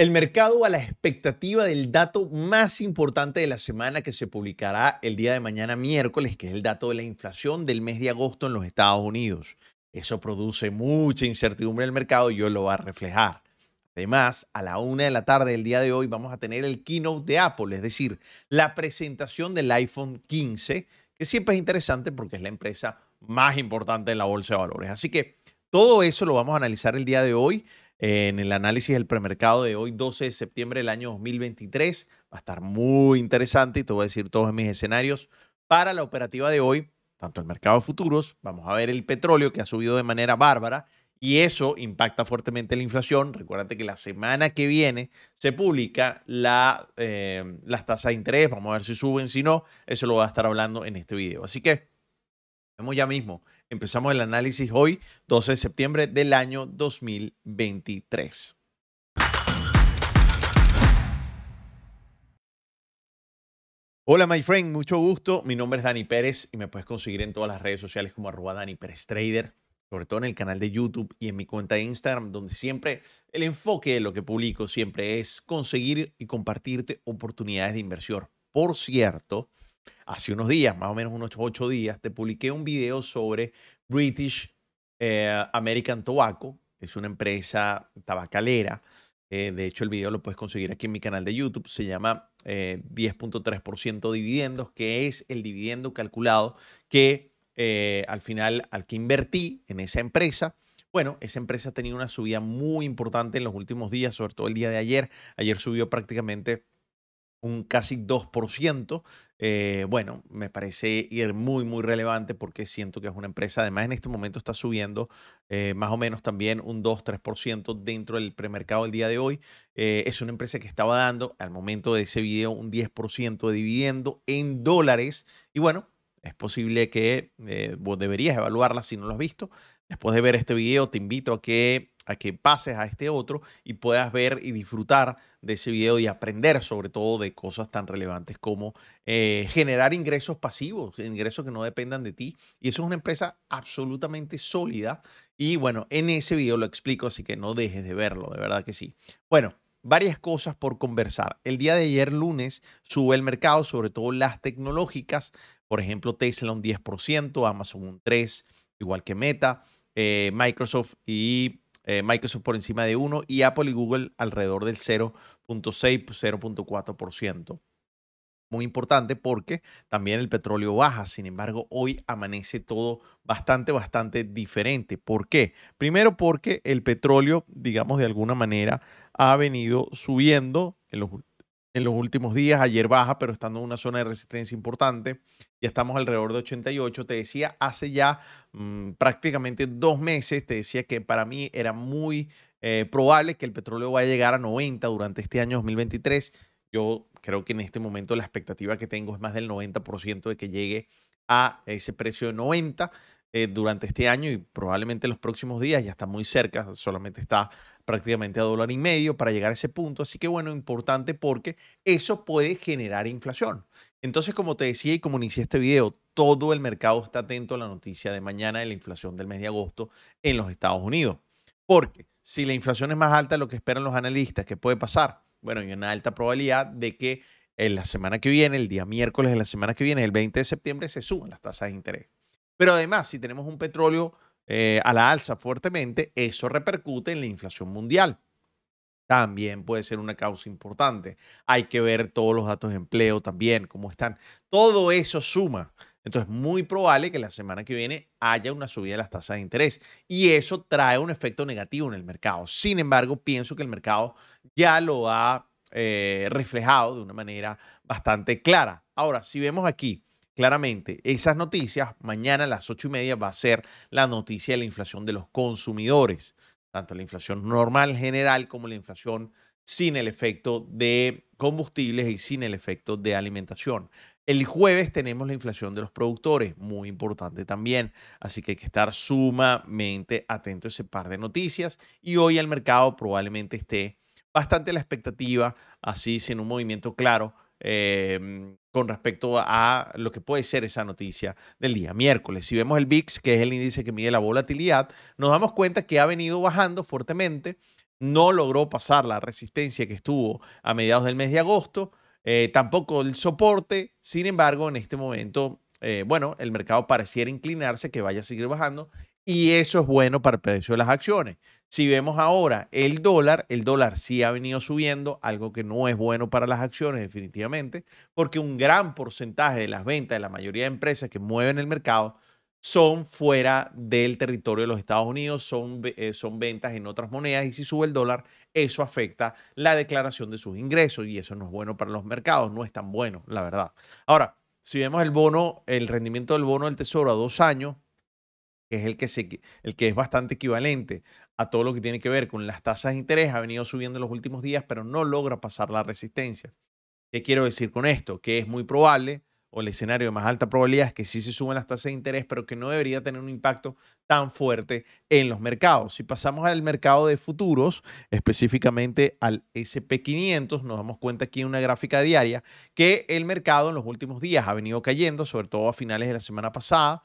El mercado a la expectativa del dato más importante de la semana que se publicará el día de mañana miércoles, que es el dato de la inflación del mes de agosto en los Estados Unidos. Eso produce mucha incertidumbre en el mercado y hoy lo va a reflejar. Además, a la una de la tarde del día de hoy vamos a tener el keynote de Apple, es decir, la presentación del iPhone 15, que siempre es interesante porque es la empresa más importante en la bolsa de valores. Así que todo eso lo vamos a analizar el día de hoy en el análisis del premercado de hoy, 12 de septiembre del año 2023. Va a estar muy interesante y te voy a decir todos mis escenarios para la operativa de hoy, tanto el mercado de futuros, vamos a ver el petróleo que ha subido de manera bárbara y eso impacta fuertemente la inflación. Recuérdate que la semana que viene se publica la, eh, las tasas de interés, vamos a ver si suben, si no, eso lo voy a estar hablando en este video. Así que Vemos ya mismo. Empezamos el análisis hoy, 12 de septiembre del año 2023. Hola, my friend, mucho gusto. Mi nombre es Dani Pérez y me puedes conseguir en todas las redes sociales como arroba Dani Pérez Trader, sobre todo en el canal de YouTube y en mi cuenta de Instagram, donde siempre el enfoque de lo que publico siempre es conseguir y compartirte oportunidades de inversión. Por cierto, hace unos días, más o menos unos ocho días, te publiqué un video sobre British eh, American Tobacco. Es una empresa tabacalera. Eh, de hecho, el video lo puedes conseguir aquí en mi canal de YouTube. Se llama 10.3% eh, dividendos, que es el dividendo calculado que al final al que invertí en esa empresa. Bueno, esa empresa ha tenido una subida muy importante en los últimos días, sobre todo el día de ayer. Ayer subió prácticamente un casi 2%. Eh, bueno, me parece ir muy, muy relevante porque siento que es una empresa, además en este momento está subiendo eh, más o menos también un 2-3% dentro del premercado el día de hoy. Eh, es una empresa que estaba dando al momento de ese video un 10% de dividendo en dólares. Y bueno, es posible que vos deberías evaluarla si no lo has visto. Después de ver este video, te invito a que a que pases a este otro y puedas ver y disfrutar de ese video y aprender sobre todo de cosas tan relevantes como eh, generar ingresos pasivos, ingresos que no dependan de ti. Y eso es una empresa absolutamente sólida. Y bueno, en ese video lo explico, así que no dejes de verlo, de verdad que sí. Bueno. Varias cosas por conversar. El día de ayer lunes sube el mercado, sobre todo las tecnológicas. Por ejemplo, Tesla un 10%, Amazon un 3%, igual que Meta, eh, Microsoft y eh, Microsoft por encima de 1 y Apple y Google alrededor del 0.6, 0.4%. Muy importante porque también el petróleo baja, sin embargo hoy amanece todo bastante, bastante diferente. ¿Por qué? Primero porque el petróleo, digamos de alguna manera, ha venido subiendo en los últimos en los últimos días. Ayer baja, pero estando en una zona de resistencia importante. Ya estamos alrededor de 88. Te decía hace ya mm, prácticamente dos meses, te decía que para mí era muy eh, probable que el petróleo vaya a llegar a 90 durante este año 2023. Yo creo que en este momento la expectativa que tengo es más del 90% de que llegue a ese precio de 90 eh, durante este año y probablemente los próximos días. Ya está muy cerca, solamente está prácticamente a dólar y medio para llegar a ese punto. Así que bueno, importante porque eso puede generar inflación. Entonces, como te decía y como inicié este video, todo el mercado está atento a la noticia de mañana de la inflación del mes de agosto en los Estados Unidos. Porque si la inflación es más alta de lo que esperan los analistas, ¿qué puede pasar? Bueno, hay una alta probabilidad de que en la semana que viene, el día miércoles de la semana que viene, el 20 de septiembre, se suban las tasas de interés. Pero además, si tenemos un petróleo eh, a la alza fuertemente, eso repercute en la inflación mundial. También puede ser una causa importante. Hay que ver todos los datos de empleo también, cómo están. Todo eso suma. Entonces, muy probable que la semana que viene haya una subida de las tasas de interés y eso trae un efecto negativo en el mercado. Sin embargo, pienso que el mercado ya lo ha eh, reflejado de una manera bastante clara. Ahora, si vemos aquí claramente esas noticias, mañana a las ocho y media va a ser la noticia de la inflación de los consumidores, tanto la inflación normal general como la inflación sin el efecto de combustibles y sin el efecto de alimentación. El jueves tenemos la inflación de los productores, muy importante también, así que hay que estar sumamente atento a ese par de noticias y hoy el mercado probablemente esté bastante a la expectativa, así sin un movimiento claro em, con respecto a lo que puede ser esa noticia del día miércoles. Si vemos el VIX, que es el índice que mide la volatilidad, nos damos cuenta que ha venido bajando fuertemente, no logró pasar la resistencia que estuvo a mediados del mes de agosto, eh, tampoco el soporte, sin embargo, en este momento, eh, bueno, el mercado pareciera inclinarse que vaya a seguir bajando y eso es bueno para el precio de las acciones. Si vemos ahora el dólar, el dólar sí ha venido subiendo, algo que no es bueno para las acciones definitivamente, porque un gran porcentaje de las ventas de la mayoría de empresas que mueven el mercado son fuera del territorio de los Estados Unidos, son, eh, son ventas en otras monedas y si sube el dólar, eso afecta la declaración de sus ingresos y eso no es bueno para los mercados, no es tan bueno, la verdad. Ahora, si vemos el bono, el rendimiento del bono del Tesoro a dos años, que es el que, es bastante equivalente a todo lo que tiene que ver con las tasas de interés, ha venido subiendo en los últimos días, pero no logra pasar la resistencia. ¿Qué quiero decir con esto? Que es muy probable, o el escenario de más alta probabilidad es que sí se suban las tasas de interés, pero que no debería tener un impacto tan fuerte en los mercados. Si pasamos al mercado de futuros, específicamente al SP500, nos damos cuenta aquí en una gráfica diaria que el mercado en los últimos días ha venido cayendo, sobre todo a finales de la semana pasada.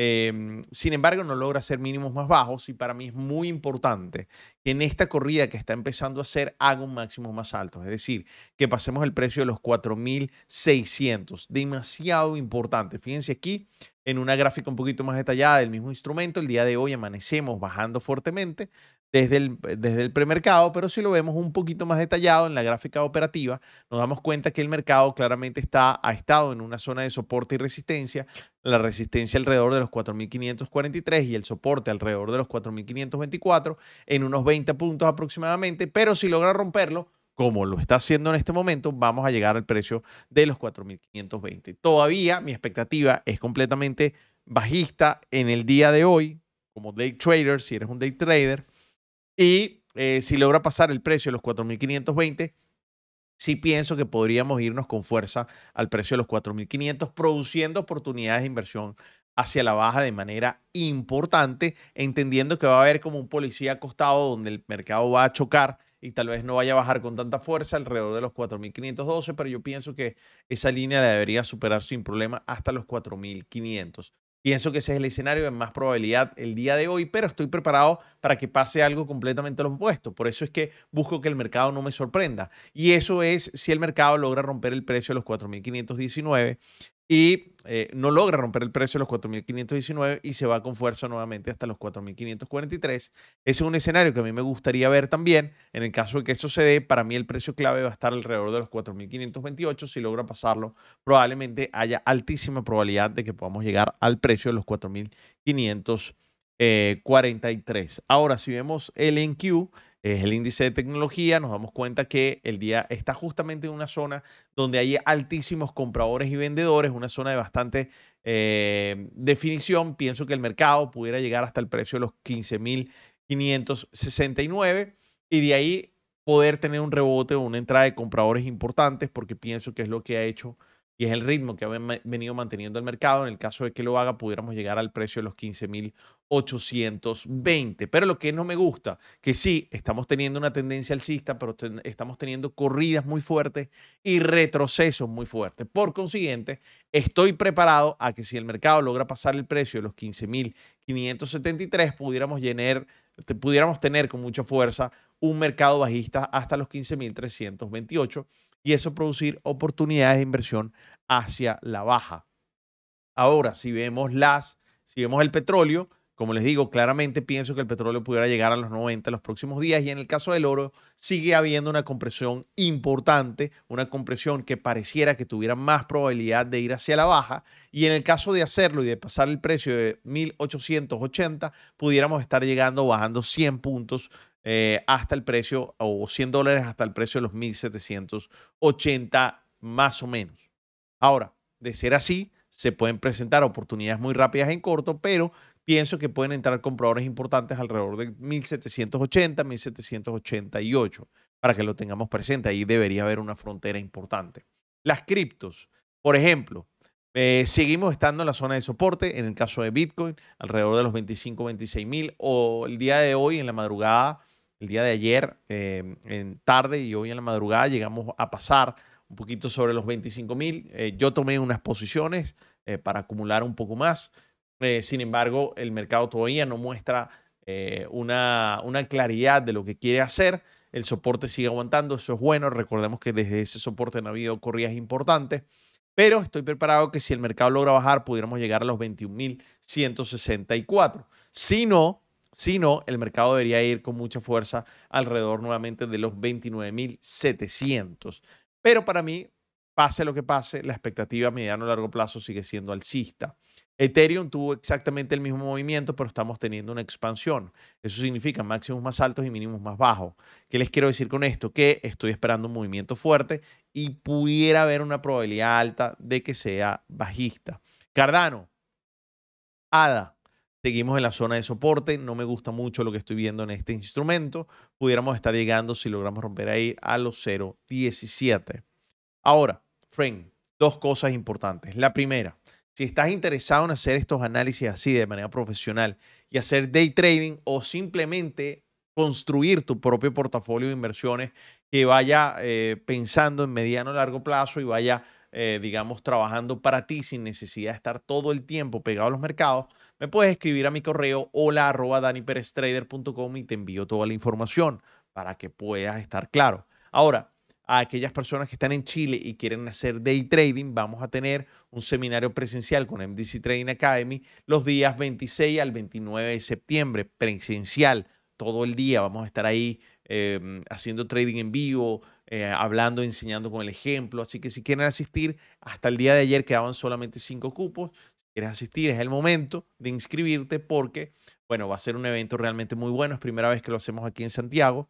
Em, sin embargo, no logra hacer mínimos más bajos y para mí es muy importante que en esta corrida que está empezando a hacer haga un máximo más alto, es decir, que pasemos el precio de los 4.600, demasiado importante. Fíjense aquí en una gráfica un poquito más detallada del mismo instrumento, el día de hoy amanecemos bajando fuertemente, desde el, desde el premercado, pero si lo vemos un poquito más detallado en la gráfica operativa, nos damos cuenta que el mercado claramente está, ha estado en una zona de soporte y resistencia, la resistencia alrededor de los 4.543 y el soporte alrededor de los 4.524 en unos 20 puntos aproximadamente, pero si logra romperlo, como lo está haciendo en este momento, vamos a llegar al precio de los 4.520. Todavía mi expectativa es completamente bajista en el día de hoy, como day trader, si eres un day trader y eh, si logra pasar el precio de los 4.520, sí pienso que podríamos irnos con fuerza al precio de los 4.500, produciendo oportunidades de inversión hacia la baja de manera importante, entendiendo que va a haber como un policía acostado donde el mercado va a chocar y tal vez no vaya a bajar con tanta fuerza alrededor de los 4.512, pero yo pienso que esa línea la debería superar sin problema hasta los 4.500. Pienso que ese es el escenario de más probabilidad el día de hoy, pero estoy preparado para que pase algo completamente lo opuesto. Por eso es que busco que el mercado no me sorprenda. Y eso es si el mercado logra romper el precio de los 4.519 y eh, no logra romper el precio de los 4.519 y se va con fuerza nuevamente hasta los 4.543. Ese es un escenario que a mí me gustaría ver también. En el caso de que eso se dé, para mí el precio clave va a estar alrededor de los 4.528. Si logra pasarlo, probablemente haya altísima probabilidad de que podamos llegar al precio de los 4.543. Eh, Ahora, si vemos el NQ, es el índice de tecnología, nos damos cuenta que el día está justamente en una zona donde hay altísimos compradores y vendedores, una zona de bastante eh, definición. Pienso que el mercado pudiera llegar hasta el precio de los 15.569 y de ahí poder tener un rebote o una entrada de compradores importantes, porque pienso que es lo que ha hecho y es el ritmo que ha venido manteniendo el mercado. En el caso de que lo haga, pudiéramos llegar al precio de los 15.820. Pero lo que no me gusta, que sí, estamos teniendo una tendencia alcista, pero estamos teniendo corridas muy fuertes y retrocesos muy fuertes. Por consiguiente, estoy preparado a que si el mercado logra pasar el precio de los 15.573, pudiéramos, pudiéramos tener con mucha fuerza un mercado bajista hasta los 15.328 y eso producir oportunidades de inversión hacia la baja. Ahora, si vemos las, si vemos el petróleo, como les digo, claramente pienso que el petróleo pudiera llegar a los 90 en los próximos días y en el caso del oro sigue habiendo una compresión importante, una compresión que pareciera que tuviera más probabilidad de ir hacia la baja y en el caso de hacerlo y de pasar el precio de 1880, pudiéramos estar llegando bajando 100 puntos eh, hasta el precio, o 100 dólares hasta el precio de los 1.780 más o menos. Ahora, de ser así, se pueden presentar oportunidades muy rápidas en corto, pero pienso que pueden entrar compradores importantes alrededor de 1780, 1788, para que lo tengamos presente. Ahí debería haber una frontera importante. Las criptos, por ejemplo, eh, seguimos estando en la zona de soporte, en el caso de Bitcoin, alrededor de los 25, 26 mil, o el día de hoy, en la madrugada, el día de ayer, eh, en tarde y hoy en la madrugada, llegamos a pasar un poquito sobre los 25.000. Eh, yo tomé unas posiciones eh, para acumular un poco más. sin embargo, el mercado todavía no muestra una, una claridad de lo que quiere hacer. El soporte sigue aguantando, eso es bueno. Recordemos que desde ese soporte no ha habido corridas importantes pero estoy preparado que si el mercado logra bajar, pudiéramos llegar a los 21.164. Si no, si no, el mercado debería ir con mucha fuerza alrededor nuevamente de los 29.700. Pero para mí, pase lo que pase, la expectativa a mediano o largo plazo sigue siendo alcista. Ethereum tuvo exactamente el mismo movimiento, pero estamos teniendo una expansión. Eso significa máximos más altos y mínimos más bajos. ¿Qué les quiero decir con esto? Que estoy esperando un movimiento fuerte y pudiera haber una probabilidad alta de que sea bajista. Cardano, ADA, Seguimos en la zona de soporte, no me gusta mucho lo que estoy viendo en este instrumento. Pudiéramos estar llegando, si logramos romper ahí, a los 0.17. Ahora, Frank, dos cosas importantes. La primera, si estás interesado en hacer estos análisis así de manera profesional y hacer day trading o simplemente construir tu propio portafolio de inversiones que vaya eh, pensando en mediano o largo plazo y vaya, eh, digamos, trabajando para ti sin necesidad de estar todo el tiempo pegado a los mercados, me puedes escribir a mi correo hola arroba daniperestrader.com y te envío toda la información para que puedas estar claro. Ahora, a aquellas personas que están en Chile y quieren hacer day trading, vamos a tener un seminario presencial con MDC Trading Academy los días 26 al 29 de septiembre, presencial, todo el día. Vamos a estar ahí em, haciendo trading en vivo, eh, hablando, enseñando con el ejemplo. Así que si quieren asistir, hasta el día de ayer quedaban solamente cinco cupos quieres asistir, es el momento de inscribirte porque, bueno, va a ser un evento realmente muy bueno. Es primera vez que lo hacemos aquí en Santiago.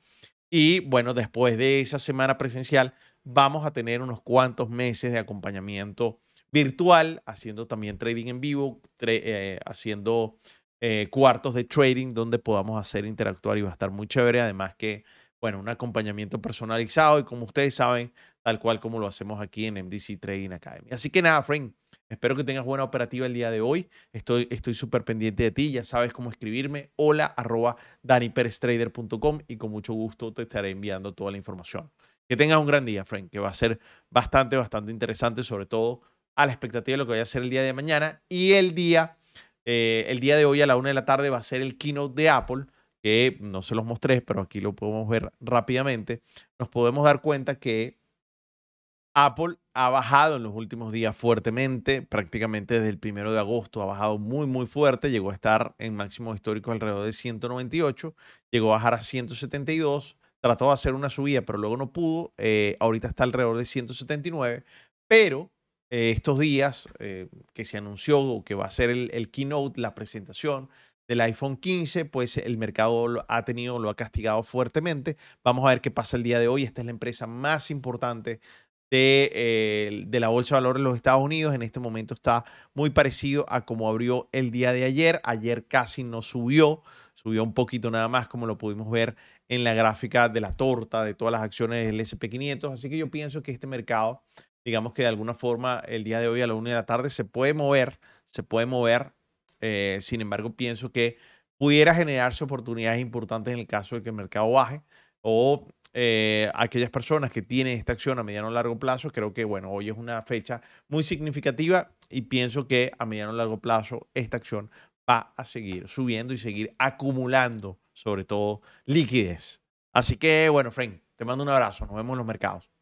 Y bueno, después de esa semana presencial, vamos a tener unos cuantos meses de acompañamiento virtual, haciendo también trading en vivo, eh, haciendo eh, cuartos de trading donde podamos hacer interactuar y va a estar muy chévere. Además que, bueno, un acompañamiento personalizado y como ustedes saben, tal cual como lo hacemos aquí en MDC Trading Academy. Así que nada, friend, Espero que tengas buena operativa el día de hoy. Estoy súper pendiente de ti. Ya sabes cómo escribirme. Hola arroba y con mucho gusto te estaré enviando toda la información. Que tengas un gran día, Frank, que va a ser bastante, bastante interesante, sobre todo a la expectativa de lo que vaya a ser el día de mañana. Y el día, eh, el día de hoy a la una de la tarde va a ser el keynote de Apple, que no se los mostré, pero aquí lo podemos ver rápidamente. Nos podemos dar cuenta que Apple ha bajado en los últimos días fuertemente, prácticamente desde el primero de agosto ha bajado muy, muy fuerte, llegó a estar en máximos históricos alrededor de 198, llegó a bajar a 172, trató de hacer una subida, pero luego no pudo, eh, ahorita está alrededor de 179, pero eh, estos días eh, que se anunció que va a ser el, el keynote, la presentación del iPhone 15, pues el mercado lo ha tenido, lo ha castigado fuertemente. Vamos a ver qué pasa el día de hoy. Esta es la empresa más importante eh, de, la Bolsa de Valores de los Estados Unidos. En este momento está muy parecido a como abrió el día de ayer. Ayer casi no subió, subió un poquito nada más, como lo pudimos ver en la gráfica de la torta de todas las acciones del SP500. Así que yo pienso que este mercado, digamos que de alguna forma el día de hoy a la una de la tarde se puede mover, se puede mover. Eh, sin embargo, pienso que pudiera generarse oportunidades importantes en el caso de que el mercado baje o eh, aquellas personas que tienen esta acción a mediano o largo plazo, creo que bueno, hoy es una fecha muy significativa y pienso que a mediano o largo plazo esta acción va a seguir subiendo y seguir acumulando, sobre todo, liquidez. Así que bueno, Frank, te mando un abrazo, nos vemos en los mercados.